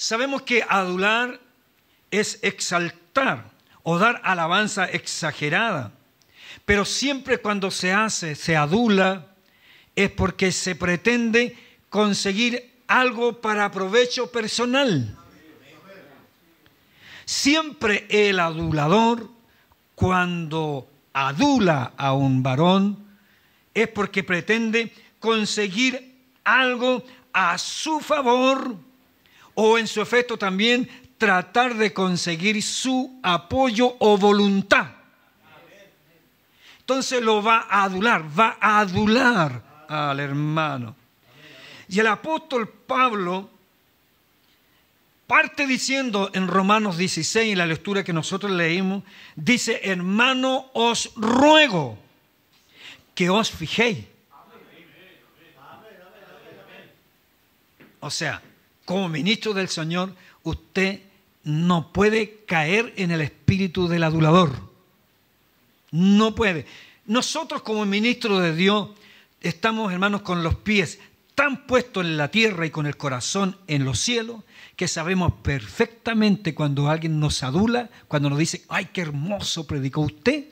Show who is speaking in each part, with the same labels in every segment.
Speaker 1: Sabemos que adular es exaltar o dar alabanza exagerada, pero siempre cuando se hace, se adula, es porque se pretende conseguir algo para provecho personal. Siempre el adulador, cuando adula a un varón, es porque pretende conseguir algo a su favor o en su efecto también tratar de conseguir su apoyo o voluntad. Entonces lo va a adular, va a adular al hermano. Y el apóstol Pablo parte diciendo en Romanos 16, en la lectura que nosotros leímos, dice, hermano, os ruego que os fijéis. O sea, como ministro del Señor, usted no puede caer en el espíritu del adulador. No puede. Nosotros como ministro de Dios estamos, hermanos, con los pies tan puestos en la tierra y con el corazón en los cielos, que sabemos perfectamente cuando alguien nos adula, cuando nos dice, ay, qué hermoso predicó usted,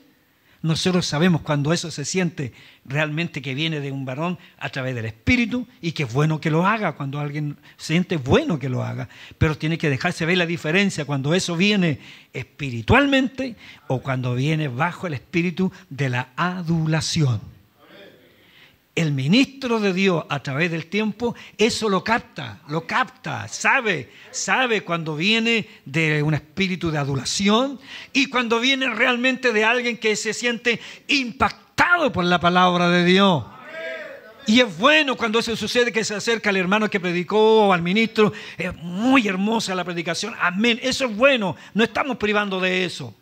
Speaker 1: nosotros sabemos cuando eso se siente realmente que viene de un varón a través del Espíritu y que es bueno que lo haga, cuando alguien siente bueno que lo haga, pero tiene que dejarse ver la diferencia cuando eso viene espiritualmente o cuando viene bajo el espíritu de la adulación el ministro de Dios a través del tiempo, eso lo capta, lo capta, sabe, sabe cuando viene de un espíritu de adulación y cuando viene realmente de alguien que se siente impactado por la palabra de Dios. Y es bueno cuando eso sucede que se acerca al hermano que predicó o al ministro. Es muy hermosa la predicación. Amén. Eso es bueno. No estamos privando de eso.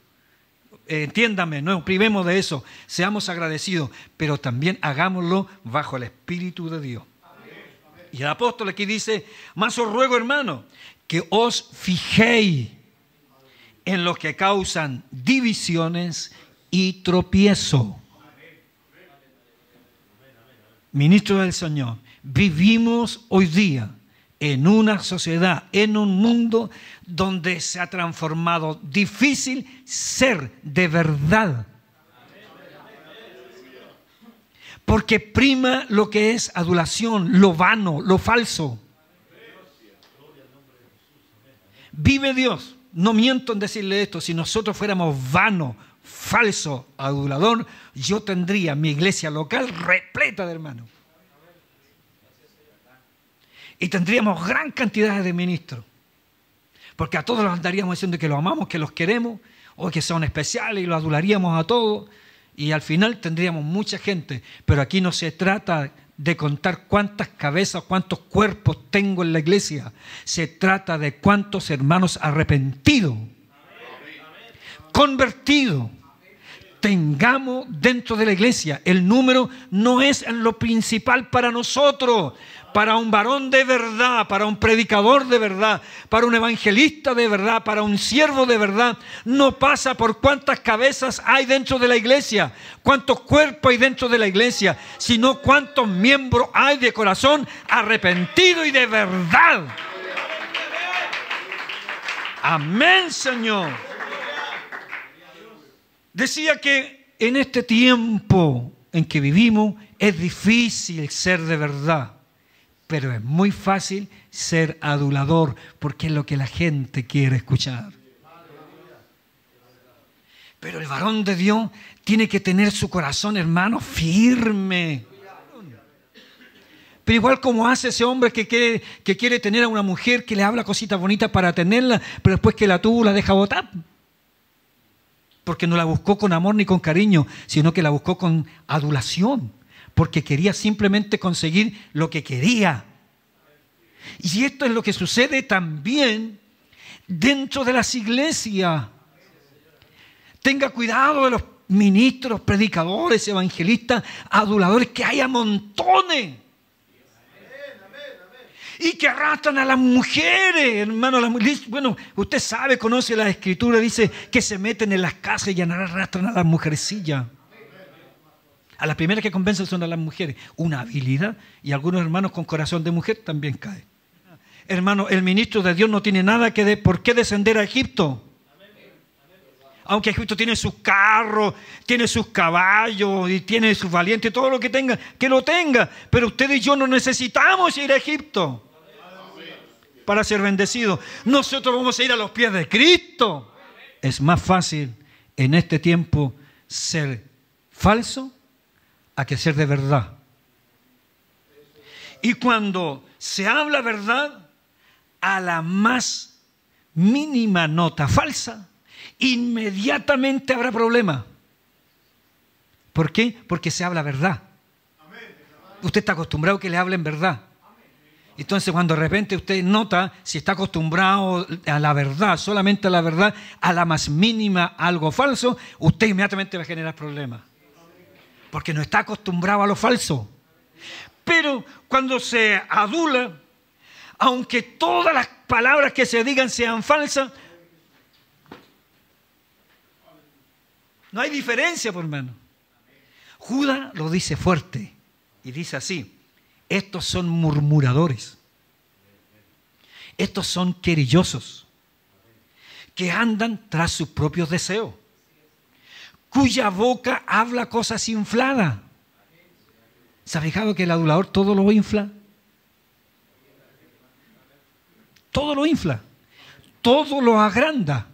Speaker 1: Eh, entiéndame, no privemos de eso, seamos agradecidos, pero también hagámoslo bajo el Espíritu de Dios. Y el apóstol aquí dice, más os ruego hermano, que os fijéis en los que causan divisiones y tropiezo. Ministro del Señor, vivimos hoy día en una sociedad, en un mundo donde se ha transformado difícil ser de verdad. Porque prima lo que es adulación, lo vano, lo falso. Vive Dios. No miento en decirle esto. Si nosotros fuéramos vano, falso, adulador, yo tendría mi iglesia local repleta de hermanos. Y tendríamos gran cantidad de ministros. Porque a todos los andaríamos diciendo que los amamos, que los queremos, o que son especiales y los adularíamos a todos. Y al final tendríamos mucha gente. Pero aquí no se trata de contar cuántas cabezas, cuántos cuerpos tengo en la iglesia. Se trata de cuántos hermanos arrepentidos, convertidos, tengamos dentro de la iglesia. El número no es lo principal para nosotros, para un varón de verdad, para un predicador de verdad, para un evangelista de verdad, para un siervo de verdad. No pasa por cuántas cabezas hay dentro de la iglesia, cuántos cuerpos hay dentro de la iglesia, sino cuántos miembros hay de corazón arrepentido y de verdad. Amén, Señor. Decía que en este tiempo en que vivimos es difícil ser de verdad, pero es muy fácil ser adulador porque es lo que la gente quiere escuchar. Pero el varón de Dios tiene que tener su corazón, hermano, firme. Pero igual como hace ese hombre que quiere, que quiere tener a una mujer que le habla cositas bonitas para tenerla, pero después que la tuvo la deja botar porque no la buscó con amor ni con cariño, sino que la buscó con adulación, porque quería simplemente conseguir lo que quería. Y esto es lo que sucede también dentro de las iglesias. Tenga cuidado de los ministros, predicadores, evangelistas, aduladores, que haya montones y que arrastran a las mujeres, hermano. bueno, usted sabe, conoce la escritura, dice que se meten en las casas y arrastran a las mujercillas. A las primeras que convencen son a las mujeres. Una habilidad y algunos hermanos con corazón de mujer también caen. Hermano, el ministro de Dios no tiene nada que de por qué descender a Egipto. Aunque Egipto tiene sus carros, tiene sus caballos y tiene sus valientes, todo lo que tenga, que lo tenga. Pero usted y yo no necesitamos ir a Egipto para ser bendecido, Nosotros vamos a ir a los pies de Cristo. Es más fácil en este tiempo ser falso a que ser de verdad. Y cuando se habla verdad, a la más mínima nota falsa, inmediatamente habrá problema. ¿Por qué? Porque se habla verdad. Usted está acostumbrado a que le hablen verdad. Entonces cuando de repente usted nota si está acostumbrado a la verdad, solamente a la verdad, a la más mínima algo falso, usted inmediatamente va a generar problemas. Porque no está acostumbrado a lo falso. Pero cuando se adula, aunque todas las palabras que se digan sean falsas, no hay diferencia, por hermano. Judas lo dice fuerte y dice así. Estos son murmuradores. Estos son querillosos que andan tras sus propios deseos, cuya boca habla cosas infladas. ¿Se ha fijado que el adulador todo lo infla? Todo lo infla, todo lo agranda.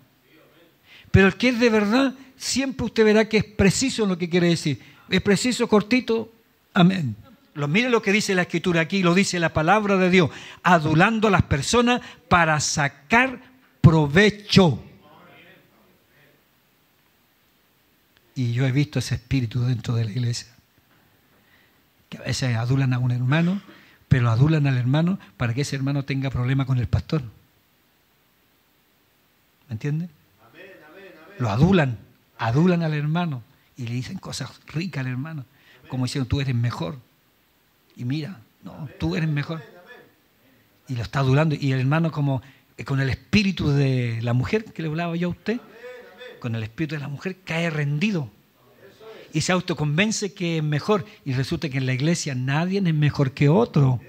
Speaker 1: Pero el que es de verdad, siempre usted verá que es preciso lo que quiere decir. Es preciso, cortito, amén. Mire lo que dice la escritura aquí, lo dice la palabra de Dios, adulando a las personas para sacar provecho. Y yo he visto ese espíritu dentro de la iglesia, que a veces adulan a un hermano, pero adulan al hermano para que ese hermano tenga problema con el pastor. ¿Me entiende? Lo adulan, adulan al hermano y le dicen cosas ricas al hermano, como dicen tú eres mejor. Y mira, no, tú eres mejor. Y lo está durando Y el hermano como eh, con el espíritu de la mujer que le hablaba yo a usted, con el espíritu de la mujer cae rendido. Y se autoconvence que es mejor. Y resulta que en la iglesia nadie es mejor que otro.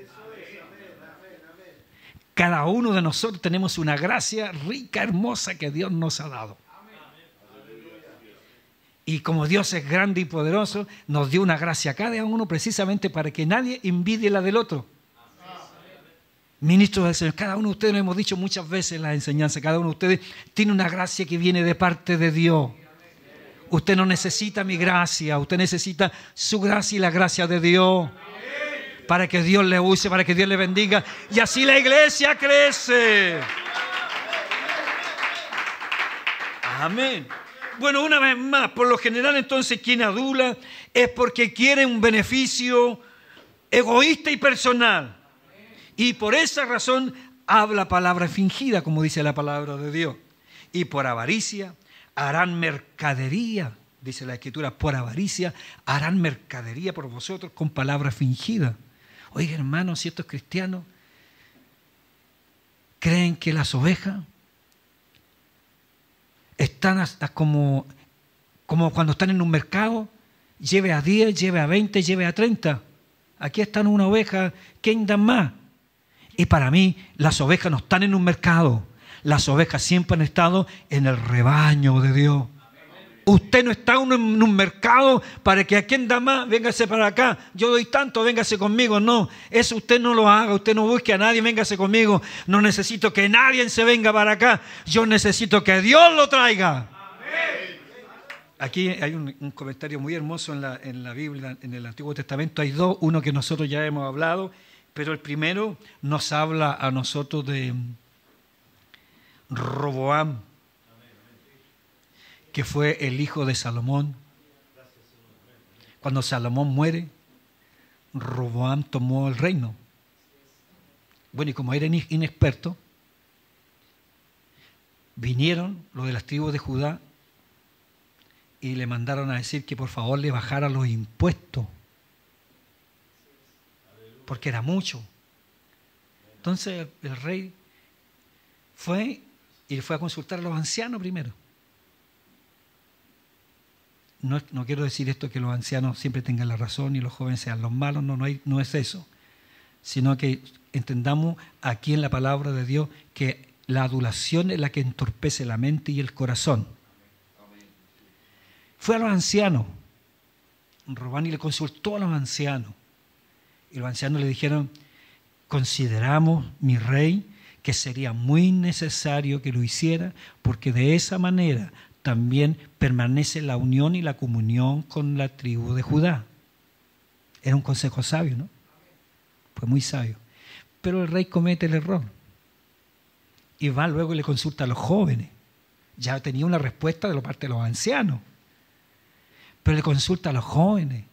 Speaker 1: Cada uno de nosotros tenemos una gracia rica, hermosa que Dios nos ha dado. Y como Dios es grande y poderoso, nos dio una gracia a cada uno precisamente para que nadie envidie la del otro. Ministros del Señor, cada uno de ustedes, lo hemos dicho muchas veces en la enseñanza, cada uno de ustedes tiene una gracia que viene de parte de Dios. Usted no necesita mi gracia, usted necesita su gracia y la gracia de Dios. Para que Dios le use, para que Dios le bendiga. Y así la iglesia crece. Amén. Bueno, una vez más, por lo general entonces quien adula es porque quiere un beneficio egoísta y personal. Y por esa razón habla palabra fingida, como dice la palabra de Dios. Y por avaricia harán mercadería, dice la escritura, por avaricia harán mercadería por vosotros con palabra fingida. Oiga hermanos, si estos cristianos creen que las ovejas están hasta como, cuando están en un mercado, lleve a 10, lleve a 20, lleve a 30. Aquí están una oveja, que andan más? Y para mí, las ovejas no están en un mercado. Las ovejas siempre han estado en el rebaño de Dios. Usted no está en un mercado para que a quien da más, véngase para acá. Yo doy tanto, véngase conmigo. No, eso usted no lo haga. Usted no busque a nadie, véngase conmigo. No necesito que nadie se venga para acá. Yo necesito que Dios lo traiga. Aquí hay un, comentario muy hermoso en la, en la Biblia, en el Antiguo Testamento. Hay dos, uno que nosotros ya hemos hablado, pero el primero nos habla a nosotros de Roboam que fue el hijo de Salomón. Cuando Salomón muere, Roboam tomó el reino. Bueno, y como era inexperto, vinieron los de las tribus de Judá y le mandaron a decir que por favor le bajara los impuestos, porque era mucho. Entonces el rey fue y fue a consultar a los ancianos primero no, quiero decir esto que los ancianos siempre tengan la razón y los jóvenes sean los malos, no, no, no es eso, sino que entendamos aquí en la palabra de Dios que la adulación es la que entorpece la mente y el corazón. Fue a los ancianos, Robán y le consultó a los ancianos, y los ancianos le dijeron, consideramos, mi rey, que sería muy necesario que lo hiciera, porque de esa manera también permanece la unión y la comunión con la tribu de Judá. Era un consejo sabio, ¿no? Fue muy sabio. Pero el rey comete el error. Y va luego y le consulta a los jóvenes. Ya tenía una respuesta de la parte de los ancianos. Pero le consulta a los jóvenes.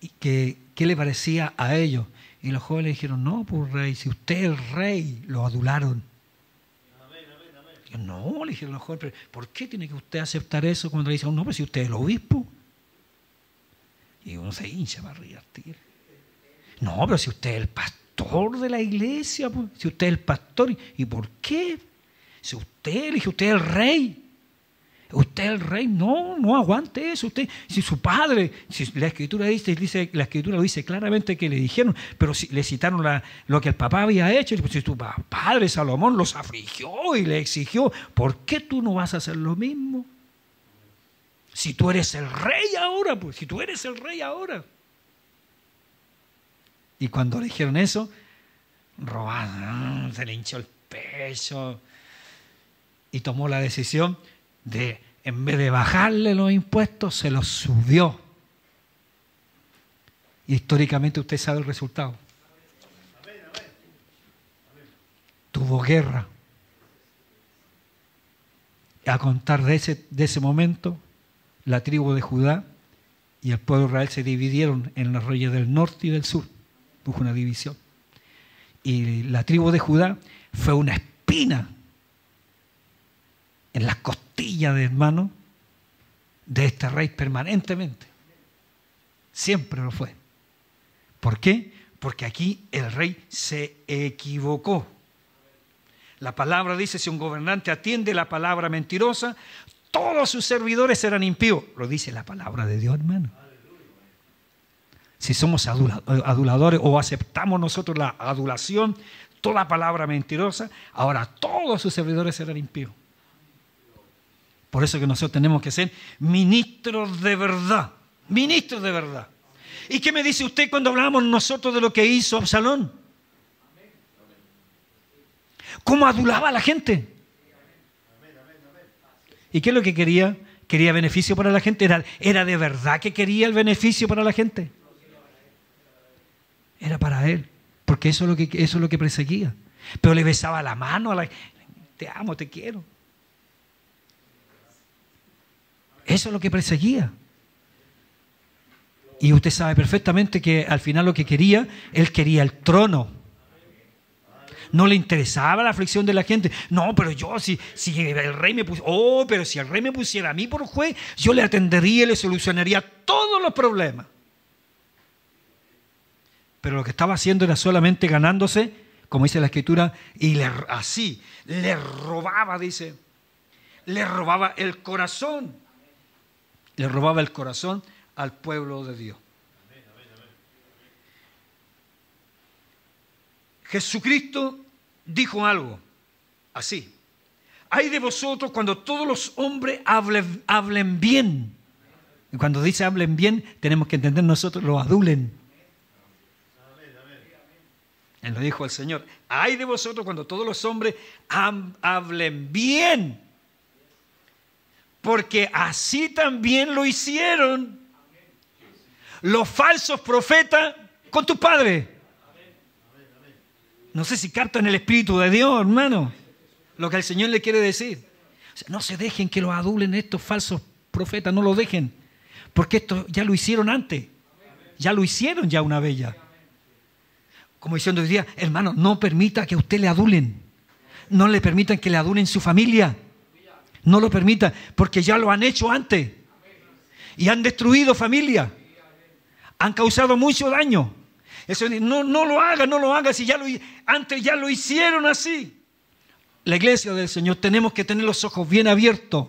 Speaker 1: Y que, ¿Qué le parecía a ellos? Y los jóvenes dijeron, no, pues rey, si usted es rey, lo adularon no, le a los jóvenes, ¿por qué tiene que usted aceptar eso cuando le dicen, no, pero si usted es el obispo? Y uno se hincha a revertir. No, pero si usted es el pastor de la iglesia, pues, si usted es el pastor, ¿y por qué? Si usted, le dije, usted es el rey. Usted el rey, no, no aguante eso. Usted, si su padre, si la escritura dice, dice la escritura lo dice claramente que le dijeron, pero si, le citaron la, lo que el papá había hecho. Pues, si tu padre Salomón los afligió y le exigió, ¿por qué tú no vas a hacer lo mismo? Si tú eres el rey ahora, pues, si tú eres el rey ahora. Y cuando le dijeron eso, robado se le hinchó el pecho y tomó la decisión de, en vez de bajarle los impuestos, se los subió. Y históricamente usted sabe el resultado. Tuvo guerra. A contar de ese, momento, la tribu de Judá y el pueblo de Israel se dividieron en las reyes del norte y del sur. Hubo una división. Y la tribu de Judá fue una espina en las costillas de hermano de este rey permanentemente. Siempre lo fue. ¿Por qué? Porque aquí el rey se equivocó. La palabra dice, si un gobernante atiende la palabra mentirosa, todos sus servidores serán impíos. Lo dice la palabra de Dios, hermano. Si somos aduladores o aceptamos nosotros la adulación, toda palabra mentirosa, ahora todos sus servidores serán impíos. Por eso que nosotros tenemos que ser ministros de verdad, ministros de verdad. ¿Y qué me dice usted cuando hablamos nosotros de lo que hizo Absalón? ¿Cómo adulaba a la gente? ¿Y qué es lo que quería? ¿Quería beneficio para la gente? ¿Era, de verdad que quería el beneficio para la gente? Era para él, porque eso es lo que, eso es lo que perseguía. Pero le besaba la mano a la Te amo, te quiero. Eso es lo que perseguía. Y usted sabe perfectamente que al final lo que quería, él quería el trono. No le interesaba la aflicción de la gente. No, pero yo, si, si el rey me pusiera, oh, pero si el rey me pusiera a mí por juez, yo le atendería y le solucionaría todos los problemas. Pero lo que estaba haciendo era solamente ganándose, como dice la escritura, y así, le robaba, dice, le robaba el corazón le robaba el corazón al pueblo de Dios. Jesucristo dijo algo así. Hay de vosotros cuando todos los hombres hablen, hablen bien. Y cuando dice hablen bien, tenemos que entender nosotros, lo adulen. Él lo dijo el Señor. Hay de vosotros cuando todos los hombres hablen bien porque así también lo hicieron los falsos profetas con tu padre. No sé si en el Espíritu de Dios, hermano, lo que el Señor le quiere decir. no se dejen que lo adulen estos falsos profetas, no lo dejen, porque esto ya lo hicieron antes, ya lo hicieron ya una bella. Como diciendo hoy día, hermano, no permita que usted le adulen, no le permitan que le adulen su familia no lo permita, porque ya lo han hecho antes. Y han destruido familia. Han causado mucho daño. Eso, no, lo haga, no lo haga, si ya lo, antes ya lo hicieron así. La iglesia del Señor tenemos que tener los ojos bien abiertos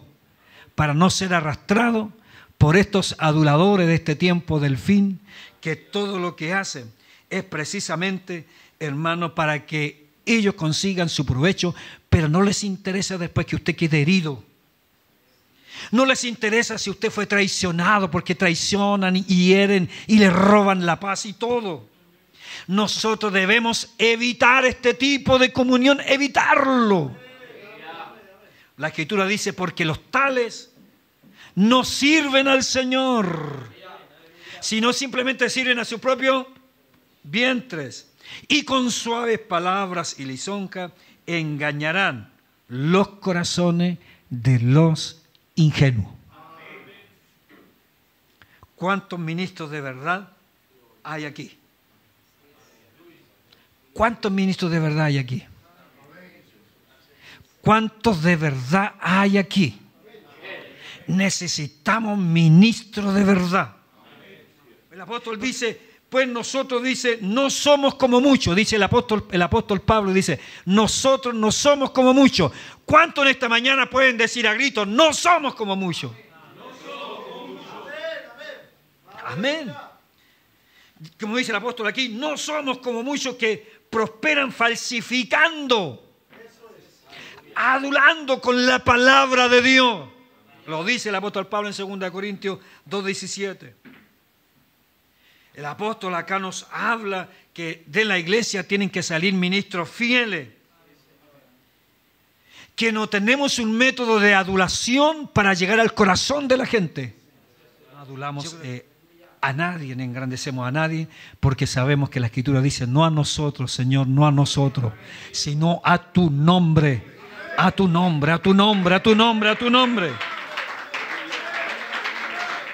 Speaker 1: para no ser arrastrados por estos aduladores de este tiempo del fin, que todo lo que hacen es precisamente, hermano, para que ellos consigan su provecho, pero no les interesa después que usted quede herido. No les interesa si usted fue traicionado, porque traicionan y hieren y le roban la paz y todo. Nosotros debemos evitar este tipo de comunión, evitarlo. La escritura dice, porque los tales no sirven al Señor, sino simplemente sirven a su propio vientres. Y con suaves palabras y lisonja engañarán los corazones de los ingenuo. ¿Cuántos ministros de verdad hay aquí? ¿Cuántos ministros de verdad hay aquí? ¿Cuántos de verdad hay aquí? Necesitamos ministros de verdad. El apóstol dice, pues nosotros dice, no somos como muchos, dice el apóstol, el apóstol Pablo, dice, nosotros no somos como muchos. ¿Cuántos en esta mañana pueden decir a gritos, no somos como muchos? Amén. Como dice el apóstol aquí, no somos como muchos que prosperan falsificando, adulando con la palabra de Dios. Lo dice el apóstol Pablo en 2 Corintios 2.17. El apóstol acá nos habla que de la iglesia tienen que salir ministros fieles, que no tenemos un método de adulación para llegar al corazón de la gente. No adulamos eh, a nadie, no engrandecemos a nadie, porque sabemos que la escritura dice, no a nosotros, Señor, no a nosotros, sino a tu nombre, a tu nombre, a tu nombre, a tu nombre, a tu nombre. A tu nombre.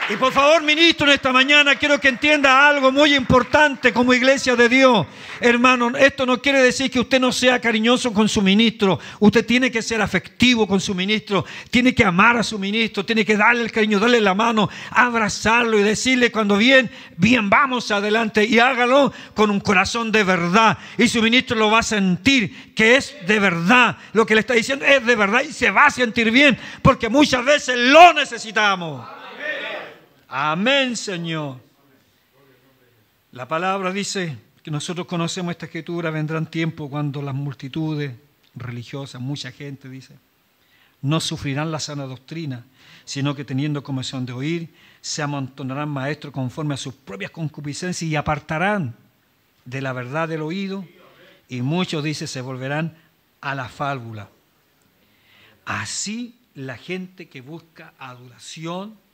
Speaker 1: Y por favor, ministro, en esta mañana quiero que entienda algo muy importante como iglesia de Dios. Hermano, esto no quiere decir que usted no sea cariñoso con su ministro. Usted tiene que ser afectivo con su ministro. Tiene que amar a su ministro. Tiene que darle el cariño, darle la mano, abrazarlo y decirle cuando bien, bien, vamos adelante. Y hágalo con un corazón de verdad. Y su ministro lo va a sentir que es de verdad. Lo que le está diciendo es de verdad y se va a sentir bien porque muchas veces lo necesitamos. Amén, Señor. La palabra dice que nosotros conocemos esta escritura, vendrán tiempos cuando las multitudes religiosas, mucha gente dice, no sufrirán la sana doctrina, sino que teniendo comisión de oír, se amontonarán maestros conforme a sus propias concupiscencias y apartarán de la verdad del oído, y muchos, dice, se volverán a la fábula. Así la gente que busca adoración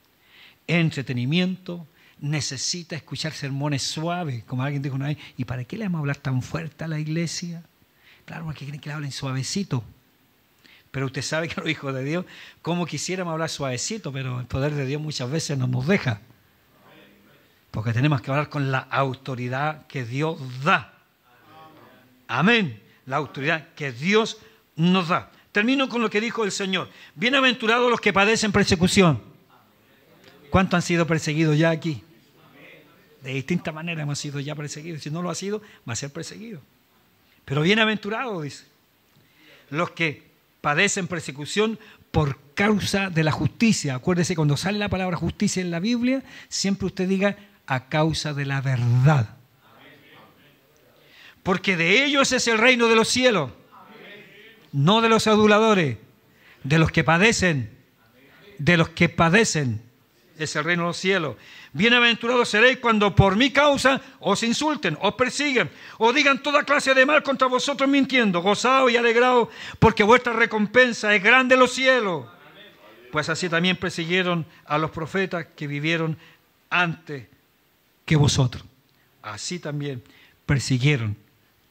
Speaker 1: entretenimiento, necesita escuchar sermones suaves, como alguien dijo una vez, ¿y para qué le vamos a hablar tan fuerte a la iglesia? Claro, porque quieren que le hablen suavecito. Pero usted sabe que los hijos de Dios, como quisiéramos hablar suavecito, pero el poder de Dios muchas veces no nos deja. Porque tenemos que hablar con la autoridad que Dios da. Amén. La autoridad que Dios nos da. Termino con lo que dijo el Señor. Bienaventurados los que padecen persecución ¿Cuántos han sido perseguidos ya aquí? De distinta manera hemos sido ya perseguidos. Si no lo ha sido, va a ser perseguido. Pero bienaventurados, dice. Los que padecen persecución por causa de la justicia. Acuérdese, cuando sale la palabra justicia en la Biblia, siempre usted diga a causa de la verdad. Porque de ellos es el reino de los cielos, no de los aduladores, de los que padecen, de los que padecen es el reino de los cielos. Bienaventurados seréis cuando por mi causa os insulten, os persiguen, o digan toda clase de mal contra vosotros mintiendo. Gozaos y alegraos, porque vuestra recompensa es grande en los cielos. Pues así también persiguieron a los profetas que vivieron antes que vosotros. Así también persiguieron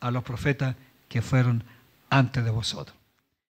Speaker 1: a los profetas que fueron antes de vosotros.